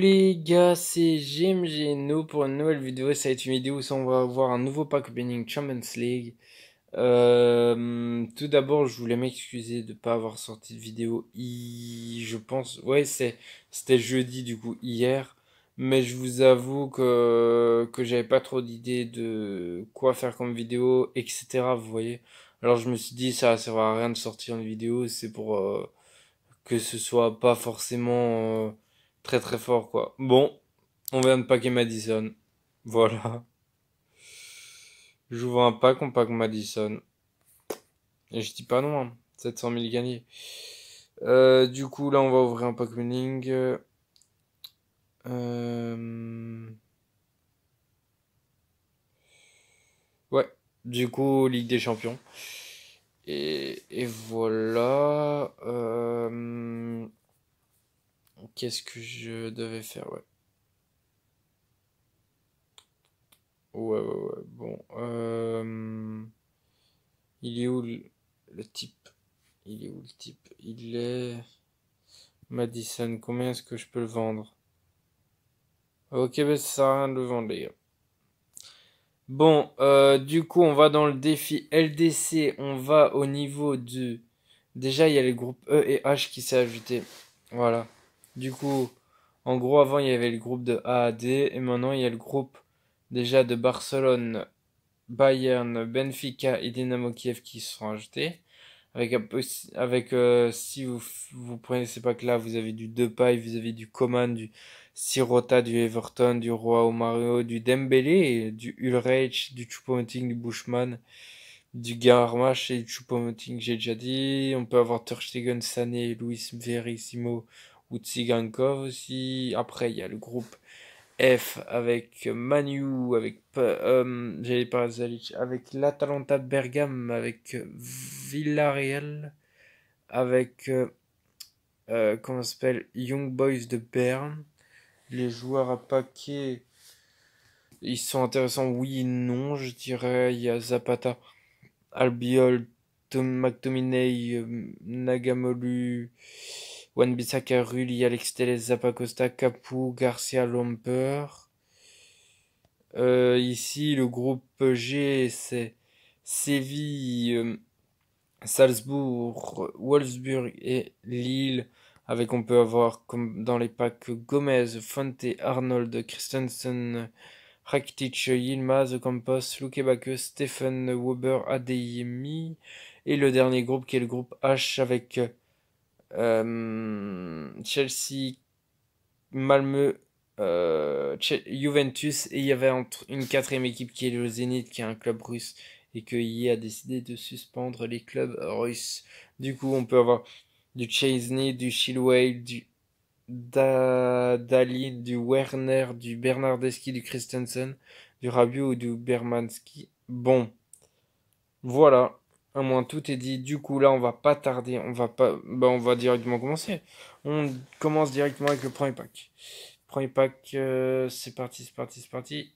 les gars, c'est GMGNO pour une nouvelle vidéo. Ça va être une vidéo où on va voir un nouveau pack opening Champions League. Euh, tout d'abord, je voulais m'excuser de ne pas avoir sorti de vidéo. I... Je pense, ouais, c'était jeudi du coup hier. Mais je vous avoue que, que j'avais pas trop d'idées de quoi faire comme vidéo, etc. Vous voyez. Alors je me suis dit, ça ne sert à rien de sortir une vidéo. C'est pour euh, que ce soit pas forcément. Euh, Très très fort quoi. Bon, on vient de packer Madison. Voilà. J'ouvre un pack, on pack Madison. Et je dis pas non, 700 hein. 000 gagnés. Euh, du coup, là, on va ouvrir un pack winning. Euh, ouais, du coup, Ligue des Champions. Et, et voilà. Euh, Qu'est-ce que je devais faire, ouais. Ouais, ouais, ouais. Bon. Euh, il est où le, type Il est où le type Il est. Madison, combien est-ce que je peux le vendre Ok, ben ça sert à rien de le vendre, les gars. Bon, euh, du coup, on va dans le défi LDC. On va au niveau du. Déjà, il y a les groupes E et H qui s'est ajouté. Voilà. Du coup, en gros, avant, il y avait le groupe de A à D, et maintenant, il y a le groupe déjà de Barcelone, Bayern, Benfica et Dynamo Kiev qui se sont ajoutés. Avec, avec euh, si vous vous prenez pas que là vous avez du Depay, vous avez du Coman, du Sirota, du Everton, du au Mario, du Dembélé, du Ulrich, du choupo du Bushman, du Garmash et du choupo j'ai déjà dit. On peut avoir Ter Sané, Luis Verissimo, ou Tsigankov aussi. Après, il y a le groupe F avec Manu, avec euh, de avec l'Atalanta Bergame, avec euh, Villarreal, avec euh, euh, s'appelle Young Boys de Berne. Les joueurs à paquet, ils sont intéressants, oui et non, je dirais. Il y a Zapata, Albiol, Tom McTominay, Nagamolu. Wan-Bissaka, Rulli, Alex Teles, Zapacosta, Capu, Garcia, Lomper. Euh, ici, le groupe G, c'est Séville, euh, Salzbourg, Wolfsburg et Lille. Avec, on peut avoir comme dans les packs Gomez, Fonte, Arnold, Christensen, Rakitic, Yilmaz, Campos, Backe, Stephen, Weber, Adeyemi. Et le dernier groupe qui est le groupe H avec euh, euh, Chelsea, Malmö, euh, Juventus, et il y avait une quatrième équipe qui est le Zénith, qui est un club russe, et que e a décidé de suspendre les clubs russes. Du coup, on peut avoir du Chesney, du Chilwell, du Dali, du Werner, du Bernardeski, du Christensen, du Rabiot ou du Bermanski. Bon, voilà. Un moins tout est dit. Du coup, là, on va pas tarder. On va pas. Bah, on va directement commencer. On commence directement avec le premier pack. Premier pack, euh, c'est parti, c'est parti, c'est parti.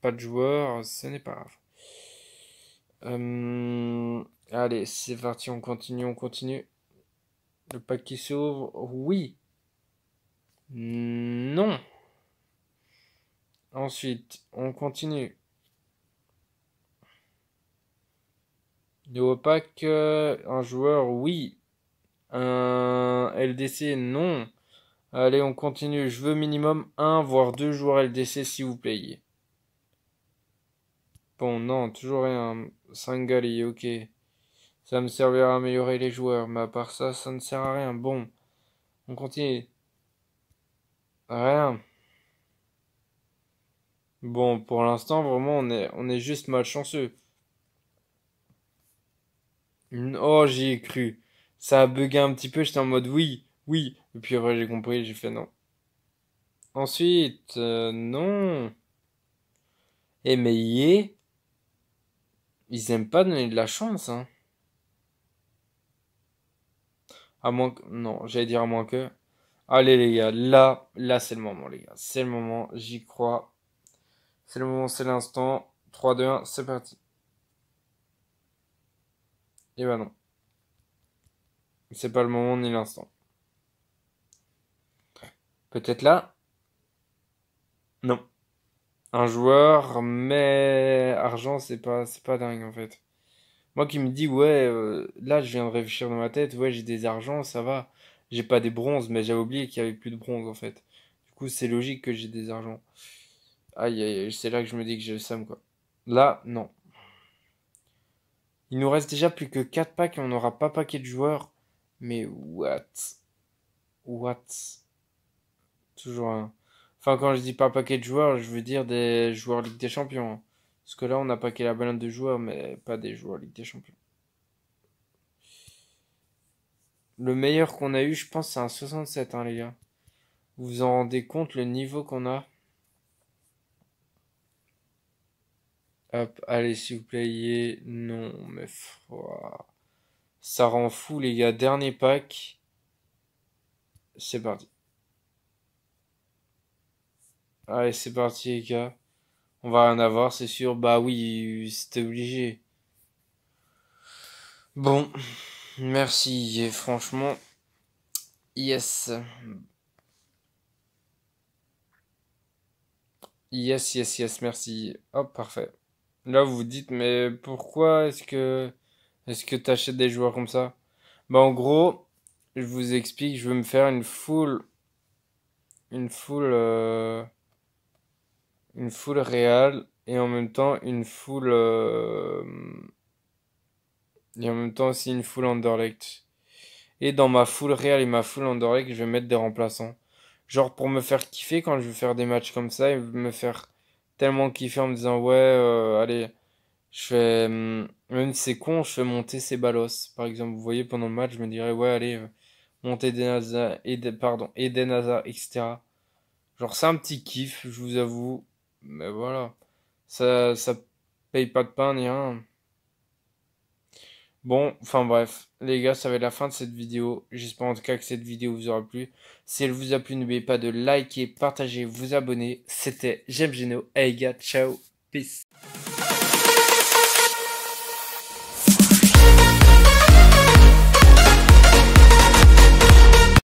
Pas de joueur, ce n'est pas grave. Euh, allez, c'est parti, on continue, on continue. Le pack qui s'ouvre. Oui. Non. Ensuite, on continue. opaque euh, un joueur, oui. Un LDC, non. Allez, on continue. Je veux minimum un, voire deux joueurs LDC, si vous payez. Bon, non, toujours rien. Sangali, ok. Ça me servira à améliorer les joueurs, mais à part ça, ça ne sert à rien. Bon, on continue. Rien. Bon, pour l'instant, vraiment, on est, on est juste malchanceux. Oh, j'y ai cru. Ça a bugué un petit peu, j'étais en mode oui, oui. Et puis après, j'ai compris, j'ai fait non. Ensuite, euh, non. Et eh, mais ils aiment pas donner de la chance, hein. À moins que... Non, j'allais dire à moins que... Allez les gars, là, là c'est le moment les gars. C'est le moment, j'y crois. C'est le moment, c'est l'instant. 3, 2, 1, c'est parti. Eh ben non. C'est pas le moment ni l'instant. Peut-être là Non. Un joueur, mais argent, c'est pas, c'est pas dingue en fait. Moi qui me dis, ouais, euh, là je viens de réfléchir dans ma tête, ouais, j'ai des argents, ça va. J'ai pas des bronzes, mais j'avais oublié qu'il y avait plus de bronze en fait. Du coup, c'est logique que j'ai des argents. Aïe, c'est là que je me dis que j'ai le Sam quoi. Là, non. Il nous reste déjà plus que 4 packs et on n'aura pas paquet de joueurs. Mais what What Toujours un. Enfin, quand je dis pas paquet de joueurs, je veux dire des joueurs Ligue des Champions. Parce que là, on a paquet la balade de joueurs, mais pas des joueurs Ligue des Champions. Le meilleur qu'on a eu, je pense, c'est un 67, hein, les gars. Vous vous en rendez compte le niveau qu'on a Hop, allez, s'il vous plaît, Non, mais... froid, Ça rend fou, les gars. Dernier pack. C'est parti. Allez, c'est parti, les gars. On va rien avoir, c'est sûr. Bah oui, c'était obligé. Bon, merci. Et franchement, yes. Yes, yes, yes, merci. Hop, parfait. Là, vous vous dites, mais pourquoi est-ce que est-ce que t'achètes des joueurs comme ça Bah en gros, je vous explique, je veux me faire une foule, une foule, euh, une foule réelle et en même temps une foule euh, et en même temps aussi une foule underlect. Et dans ma foule réelle et ma foule underlect, je vais mettre des remplaçants. Genre pour me faire kiffer quand je veux faire des matchs comme ça et me faire tellement kiffé en me disant ouais, euh, allez, je fais, hmm, même si c'est con, je fais monter ces balosses. Par exemple, vous voyez, pendant le match, je me dirais ouais, allez, euh, monter Eden Hazard, pardons pardon, des Hazard, etc. Genre, c'est un petit kiff, je vous avoue. Mais voilà, ça, ça paye pas de pain ni rien. Bon, enfin bref, les gars, ça va être la fin de cette vidéo. J'espère en tout cas que cette vidéo vous aura plu. Si elle vous a plu, n'oubliez pas de liker, partager, vous abonner. C'était J'aime Geno. les gars, ciao, peace.